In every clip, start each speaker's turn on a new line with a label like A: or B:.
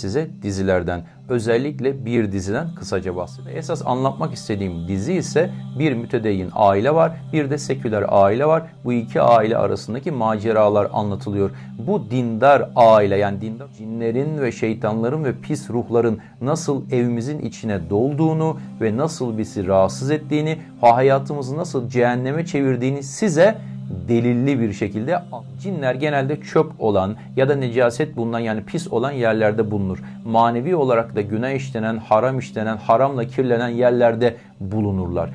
A: size dizilerden, özellikle bir diziden kısaca bahsedeyim. Esas anlatmak istediğim dizi ise bir mütedeyyin aile var, bir de seküler aile var. Bu iki aile arasındaki maceralar anlatılıyor. Bu dindar aile yani dindar cinlerin ve şeytanların ve pis ruhların nasıl evimizin içine dolduğunu ve nasıl bizi rahatsız ettiğini, hayatımızı nasıl cehenneme çevirdiğini size delilli bir şekilde cinler genelde çöp olan ya da necaset bulunan yani pis olan yerlerde bulunur. Manevi olarak da günah işlenen, haram işlenen, haramla kirlenen yerlerde bulunurlar.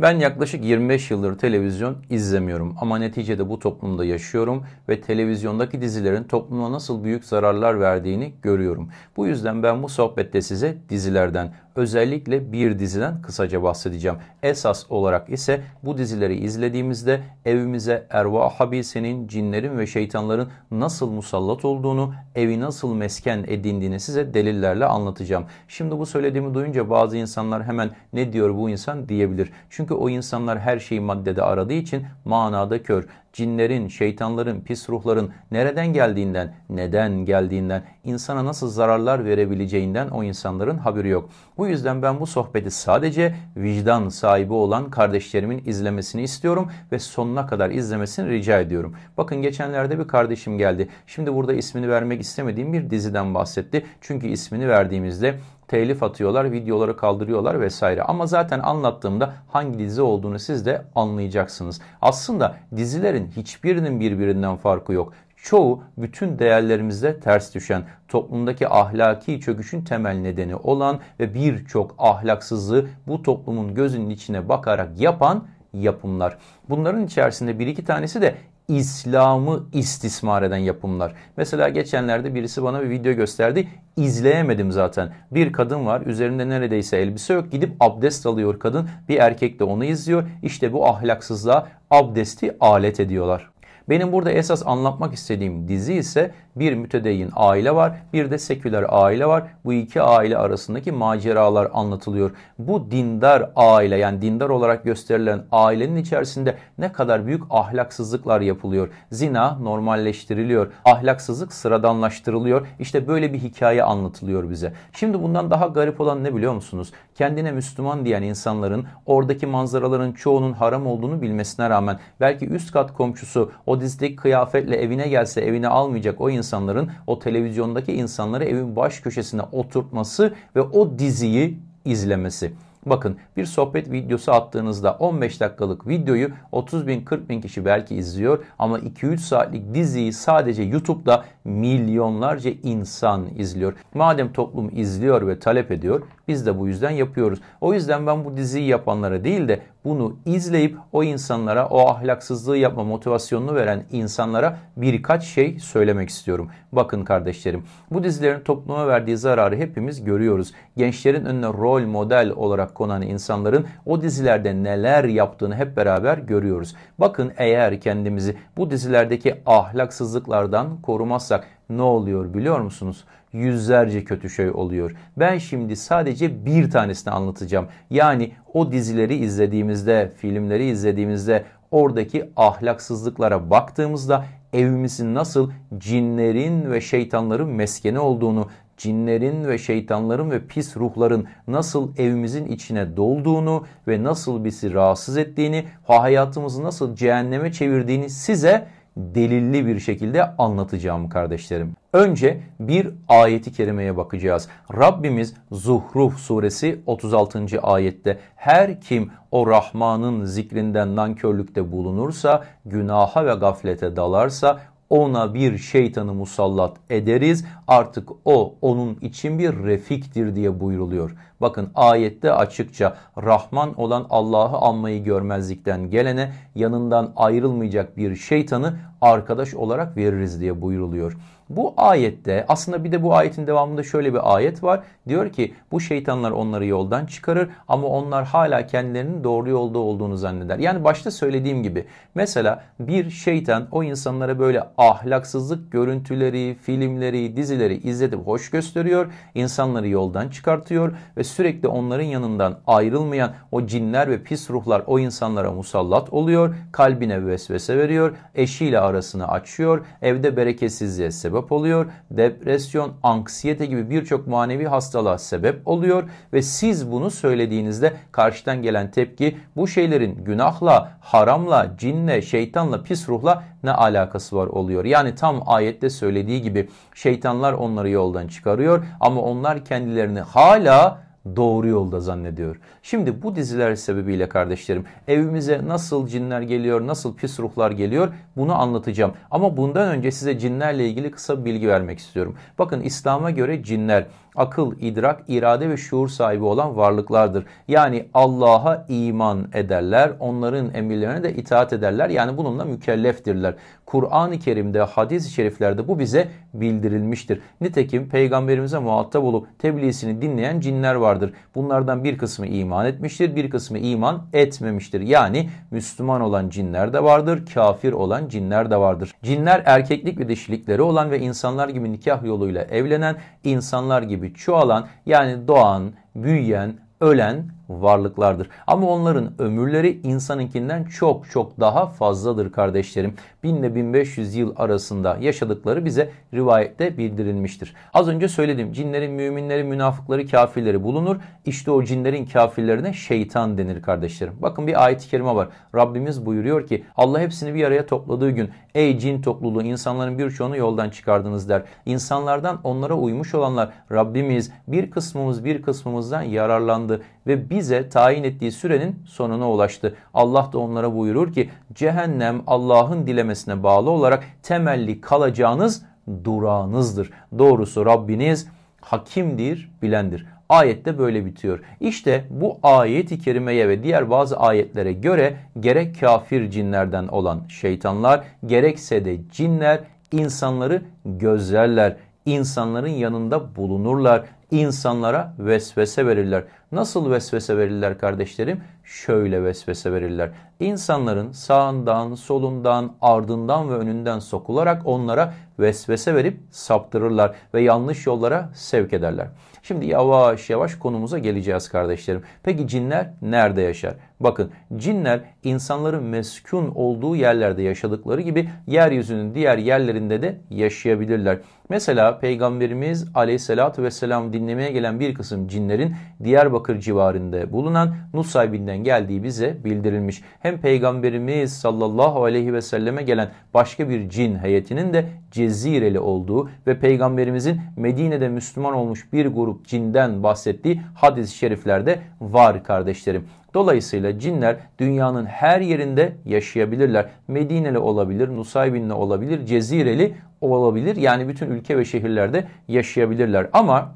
A: Ben yaklaşık 25 yıldır televizyon izlemiyorum ama neticede bu toplumda yaşıyorum ve televizyondaki dizilerin topluma nasıl büyük zararlar verdiğini görüyorum. Bu yüzden ben bu sohbette size dizilerden özellikle bir diziden kısaca bahsedeceğim. Esas olarak ise bu dizileri izlediğimizde evimize erva habisinin, cinlerin ve şeytanların nasıl musallat olduğunu, evi nasıl mesken edindiğini size delillerle anlatacağım. Şimdi bu söylediğimi duyunca bazı insanlar hemen ne diyor bu insan diyebilir. Çünkü o insanlar her şeyi maddede aradığı için manada kör cinlerin, şeytanların, pis ruhların nereden geldiğinden, neden geldiğinden, insana nasıl zararlar verebileceğinden o insanların haberi yok. Bu yüzden ben bu sohbeti sadece vicdan sahibi olan kardeşlerimin izlemesini istiyorum ve sonuna kadar izlemesini rica ediyorum. Bakın geçenlerde bir kardeşim geldi. Şimdi burada ismini vermek istemediğim bir diziden bahsetti. Çünkü ismini verdiğimizde telif atıyorlar, videoları kaldırıyorlar vesaire. Ama zaten anlattığımda hangi dizi olduğunu siz de anlayacaksınız. Aslında dizilerin hiçbirinin birbirinden farkı yok çoğu bütün değerlerimize ters düşen, toplumdaki ahlaki çöküşün temel nedeni olan ve birçok ahlaksızlığı bu toplumun gözünün içine bakarak yapan yapımlar. Bunların içerisinde bir iki tanesi de İslam'ı istismar eden yapımlar. Mesela geçenlerde birisi bana bir video gösterdi. İzleyemedim zaten. Bir kadın var üzerinde neredeyse elbise yok. Gidip abdest alıyor kadın. Bir erkek de onu izliyor. İşte bu ahlaksızlığa abdesti alet ediyorlar. Benim burada esas anlatmak istediğim dizi ise bir mütedeyyin aile var, bir de seküler aile var. Bu iki aile arasındaki maceralar anlatılıyor. Bu dindar aile yani dindar olarak gösterilen ailenin içerisinde ne kadar büyük ahlaksızlıklar yapılıyor. Zina normalleştiriliyor. Ahlaksızlık sıradanlaştırılıyor. İşte böyle bir hikaye anlatılıyor bize. Şimdi bundan daha garip olan ne biliyor musunuz? Kendine Müslüman diyen insanların oradaki manzaraların çoğunun haram olduğunu bilmesine rağmen belki üst kat komşusu o dizdeki kıyafetle evine gelse evine almayacak o insan insanların o televizyondaki insanları evin baş köşesine oturtması ve o diziyi izlemesi. Bakın bir sohbet videosu attığınızda 15 dakikalık videoyu 30 bin 40 bin kişi belki izliyor ama 2-3 saatlik diziyi sadece YouTube'da milyonlarca insan izliyor. Madem toplum izliyor ve talep ediyor biz de bu yüzden yapıyoruz. O yüzden ben bu diziyi yapanlara değil de bunu izleyip o insanlara o ahlaksızlığı yapma motivasyonunu veren insanlara birkaç şey söylemek istiyorum. Bakın kardeşlerim bu dizilerin topluma verdiği zararı hepimiz görüyoruz. Gençlerin önüne rol model olarak konan insanların o dizilerde neler yaptığını hep beraber görüyoruz. Bakın eğer kendimizi bu dizilerdeki ahlaksızlıklardan korumazsak ne oluyor biliyor musunuz? Yüzlerce kötü şey oluyor. Ben şimdi sadece bir tanesini anlatacağım. Yani o dizileri izlediğimizde, filmleri izlediğimizde oradaki ahlaksızlıklara baktığımızda evimizin nasıl cinlerin ve şeytanların meskeni olduğunu, cinlerin ve şeytanların ve pis ruhların nasıl evimizin içine dolduğunu ve nasıl bizi rahatsız ettiğini, hayatımızı nasıl cehenneme çevirdiğini size delilli bir şekilde anlatacağım kardeşlerim. Önce bir ayeti kerimeye bakacağız. Rabbimiz Zuhruh suresi 36. ayette her kim o Rahman'ın zikrinden nankörlükte bulunursa, günaha ve gaflete dalarsa ona bir şeytanı musallat ederiz. Artık o onun için bir refiktir diye buyruluyor. Bakın ayette açıkça Rahman olan Allah'ı anmayı görmezlikten gelene yanından ayrılmayacak bir şeytanı arkadaş olarak veririz diye buyruluyor. Bu ayette aslında bir de bu ayetin devamında şöyle bir ayet var. Diyor ki bu şeytanlar onları yoldan çıkarır ama onlar hala kendilerinin doğru yolda olduğunu zanneder. Yani başta söylediğim gibi mesela bir şeytan o insanlara böyle ahlaksızlık görüntüleri, filmleri, dizileri izletip hoş gösteriyor. insanları yoldan çıkartıyor ve sürekli onların yanından ayrılmayan o cinler ve pis ruhlar o insanlara musallat oluyor. Kalbine vesvese veriyor. Eşiyle arasını açıyor. Evde bereketsizliğe sebep sebep oluyor. Depresyon, anksiyete gibi birçok manevi hastalığa sebep oluyor ve siz bunu söylediğinizde karşıdan gelen tepki bu şeylerin günahla, haramla, cinle, şeytanla, pis ruhla ne alakası var oluyor. Yani tam ayette söylediği gibi şeytanlar onları yoldan çıkarıyor ama onlar kendilerini hala doğru yolda zannediyor. Şimdi bu diziler sebebiyle kardeşlerim evimize nasıl cinler geliyor, nasıl pis ruhlar geliyor bunu anlatacağım. Ama bundan önce size cinlerle ilgili kısa bir bilgi vermek istiyorum. Bakın İslam'a göre cinler akıl, idrak, irade ve şuur sahibi olan varlıklardır. Yani Allah'a iman ederler, onların emirlerine de itaat ederler. Yani bununla mükelleftirler. Kur'an-ı Kerim'de, hadis-i şeriflerde bu bize bildirilmiştir. Nitekim peygamberimize muhatap olup tebliğsini dinleyen cinler vardır. Bunlardan bir kısmı iman etmiştir, bir kısmı iman etmemiştir. Yani Müslüman olan cinler de vardır, kafir olan cinler de vardır. Cinler erkeklik ve dişilikleri olan ve insanlar gibi nikah yoluyla evlenen, insanlar gibi gibi çoğalan yani doğan, büyüyen, ölen varlıklardır. Ama onların ömürleri insanınkinden çok çok daha fazladır kardeşlerim. 1000 ile 1500 yıl arasında yaşadıkları bize rivayette bildirilmiştir. Az önce söyledim cinlerin, müminleri, münafıkları, kafirleri bulunur. İşte o cinlerin kafirlerine şeytan denir kardeşlerim. Bakın bir ayet-i kerime var. Rabbimiz buyuruyor ki Allah hepsini bir araya topladığı gün ey cin topluluğu insanların birçoğunu yoldan çıkardınız der. İnsanlardan onlara uymuş olanlar Rabbimiz bir kısmımız bir kısmımızdan yararlandı ve bir bize tayin ettiği sürenin sonuna ulaştı. Allah da onlara buyurur ki cehennem Allah'ın dilemesine bağlı olarak temelli kalacağınız durağınızdır. Doğrusu Rabbiniz hakimdir, bilendir. Ayette böyle bitiyor. İşte bu ayet-i kerimeye ve diğer bazı ayetlere göre gerek kafir cinlerden olan şeytanlar gerekse de cinler insanları gözlerler, insanların yanında bulunurlar insanlara vesvese verirler. Nasıl vesvese verirler kardeşlerim? Şöyle vesvese verirler. İnsanların sağından, solundan, ardından ve önünden sokularak onlara vesvese verip saptırırlar ve yanlış yollara sevk ederler. Şimdi yavaş yavaş konumuza geleceğiz kardeşlerim. Peki cinler nerede yaşar? Bakın cinler insanların meskun olduğu yerlerde yaşadıkları gibi yeryüzünün diğer yerlerinde de yaşayabilirler. Mesela Peygamberimiz aleyhissalatü vesselam din dinlemeye gelen bir kısım cinlerin Diyarbakır civarında bulunan Nusaybin'den geldiği bize bildirilmiş. Hem Peygamberimiz sallallahu aleyhi ve selleme gelen başka bir cin heyetinin de Cezireli olduğu ve Peygamberimizin Medine'de Müslüman olmuş bir grup cinden bahsettiği hadis-i şeriflerde var kardeşlerim. Dolayısıyla cinler dünyanın her yerinde yaşayabilirler. Medineli olabilir, Nusaybinli olabilir, Cezireli olabilir. Yani bütün ülke ve şehirlerde yaşayabilirler. Ama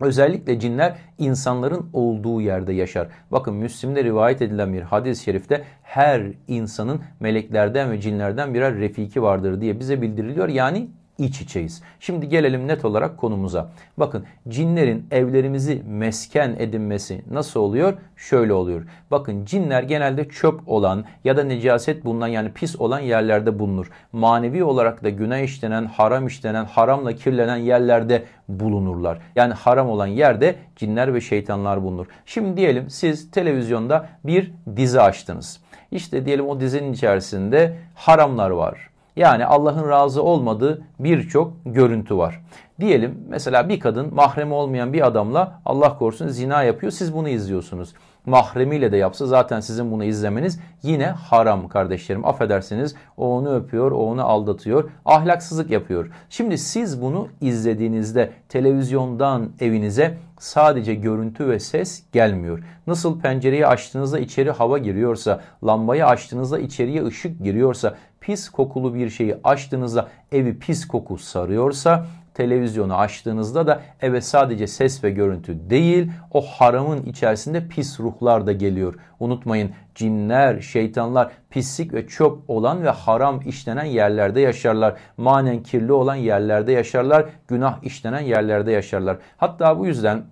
A: Özellikle cinler insanların olduğu yerde yaşar. Bakın Müslim'de rivayet edilen bir hadis-i şerifte her insanın meleklerden ve cinlerden birer refiki vardır diye bize bildiriliyor. Yani iç içeyiz. Şimdi gelelim net olarak konumuza. Bakın cinlerin evlerimizi mesken edinmesi nasıl oluyor? Şöyle oluyor. Bakın cinler genelde çöp olan ya da necaset bulunan yani pis olan yerlerde bulunur. Manevi olarak da günah işlenen, haram işlenen, haramla kirlenen yerlerde bulunurlar. Yani haram olan yerde cinler ve şeytanlar bulunur. Şimdi diyelim siz televizyonda bir dizi açtınız. İşte diyelim o dizinin içerisinde haramlar var yani Allah'ın razı olmadığı birçok görüntü var. Diyelim mesela bir kadın mahremi olmayan bir adamla Allah korusun zina yapıyor. Siz bunu izliyorsunuz. Mahremiyle de yapsa zaten sizin bunu izlemeniz yine haram kardeşlerim. Affedersiniz o onu öpüyor, o onu aldatıyor, ahlaksızlık yapıyor. Şimdi siz bunu izlediğinizde televizyondan evinize sadece görüntü ve ses gelmiyor. Nasıl pencereyi açtığınızda içeri hava giriyorsa, lambayı açtığınızda içeriye ışık giriyorsa, pis kokulu bir şeyi açtığınızda evi pis koku sarıyorsa televizyonu açtığınızda da eve sadece ses ve görüntü değil o haramın içerisinde pis ruhlar da geliyor. Unutmayın cinler, şeytanlar pislik ve çöp olan ve haram işlenen yerlerde yaşarlar. Manen kirli olan yerlerde yaşarlar, günah işlenen yerlerde yaşarlar. Hatta bu yüzden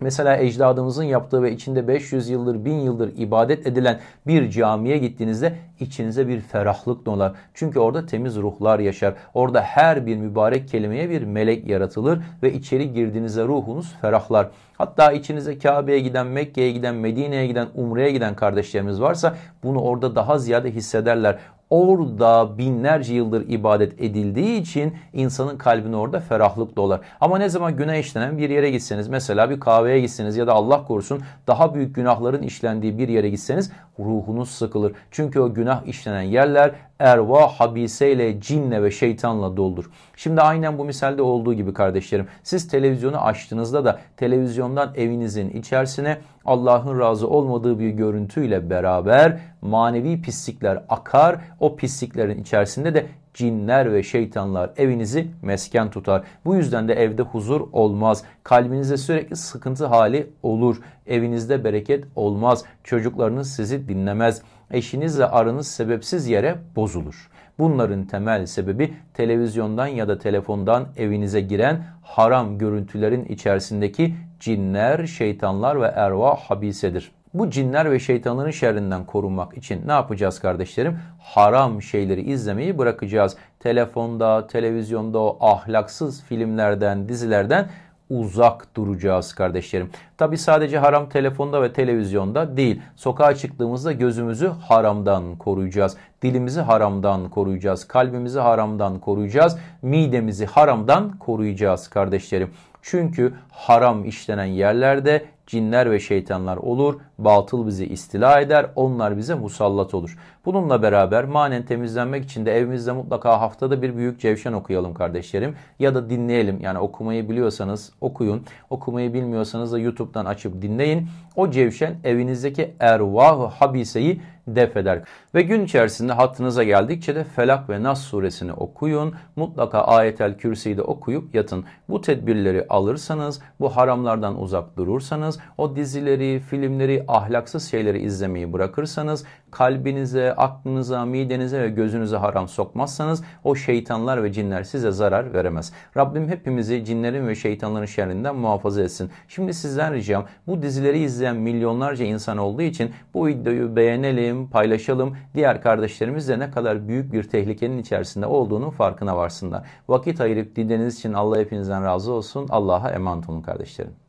A: Mesela ecdadımızın yaptığı ve içinde 500 yıldır, 1000 yıldır ibadet edilen bir camiye gittiğinizde içinize bir ferahlık dolar. Çünkü orada temiz ruhlar yaşar. Orada her bir mübarek kelimeye bir melek yaratılır ve içeri girdiğinizde ruhunuz ferahlar. Hatta içinize Kabe'ye giden, Mekke'ye giden, Medine'ye giden, Umre'ye giden kardeşlerimiz varsa bunu orada daha ziyade hissederler orada binlerce yıldır ibadet edildiği için insanın kalbine orada ferahlık dolar. Ama ne zaman günah işlenen bir yere gitseniz mesela bir kahveye gitseniz ya da Allah korusun daha büyük günahların işlendiği bir yere gitseniz ruhunuz sıkılır. Çünkü o günah işlenen yerler erva habiseyle, cinle ve şeytanla doldur. Şimdi aynen bu misalde olduğu gibi kardeşlerim siz televizyonu açtığınızda da televizyondan evinizin içerisine Allah'ın razı olmadığı bir görüntüyle beraber manevi pislikler akar. O pisliklerin içerisinde de cinler ve şeytanlar evinizi mesken tutar. Bu yüzden de evde huzur olmaz. Kalbinizde sürekli sıkıntı hali olur. Evinizde bereket olmaz. Çocuklarınız sizi dinlemez. Eşinizle aranız sebepsiz yere bozulur. Bunların temel sebebi televizyondan ya da telefondan evinize giren haram görüntülerin içerisindeki cinler, şeytanlar ve erva habisedir. Bu cinler ve şeytanların şerrinden korunmak için ne yapacağız kardeşlerim? Haram şeyleri izlemeyi bırakacağız. Telefonda, televizyonda, o ahlaksız filmlerden, dizilerden uzak duracağız kardeşlerim. Tabi sadece haram telefonda ve televizyonda değil. Sokağa çıktığımızda gözümüzü haramdan koruyacağız. Dilimizi haramdan koruyacağız. Kalbimizi haramdan koruyacağız. Midemizi haramdan koruyacağız kardeşlerim. Çünkü haram işlenen yerlerde cinler ve şeytanlar olur batıl bizi istila eder, onlar bize musallat olur. Bununla beraber manen temizlenmek için de evimizde mutlaka haftada bir büyük cevşen okuyalım kardeşlerim. Ya da dinleyelim yani okumayı biliyorsanız okuyun, okumayı bilmiyorsanız da YouTube'dan açıp dinleyin. O cevşen evinizdeki ervah-ı habiseyi def eder. Ve gün içerisinde hattınıza geldikçe de Felak ve Nas suresini okuyun. Mutlaka Ayetel Kürsi'yi de okuyup yatın. Bu tedbirleri alırsanız, bu haramlardan uzak durursanız, o dizileri, filmleri, ahlaksız şeyleri izlemeyi bırakırsanız, kalbinize, aklınıza, midenize ve gözünüze haram sokmazsanız o şeytanlar ve cinler size zarar veremez. Rabbim hepimizi cinlerin ve şeytanların şerrinden muhafaza etsin. Şimdi sizden ricam bu dizileri izleyen milyonlarca insan olduğu için bu videoyu beğenelim, paylaşalım. Diğer kardeşlerimiz de ne kadar büyük bir tehlikenin içerisinde olduğunu farkına varsınlar. Vakit ayırıp dinlediğiniz için Allah hepinizden razı olsun. Allah'a emanet olun kardeşlerim.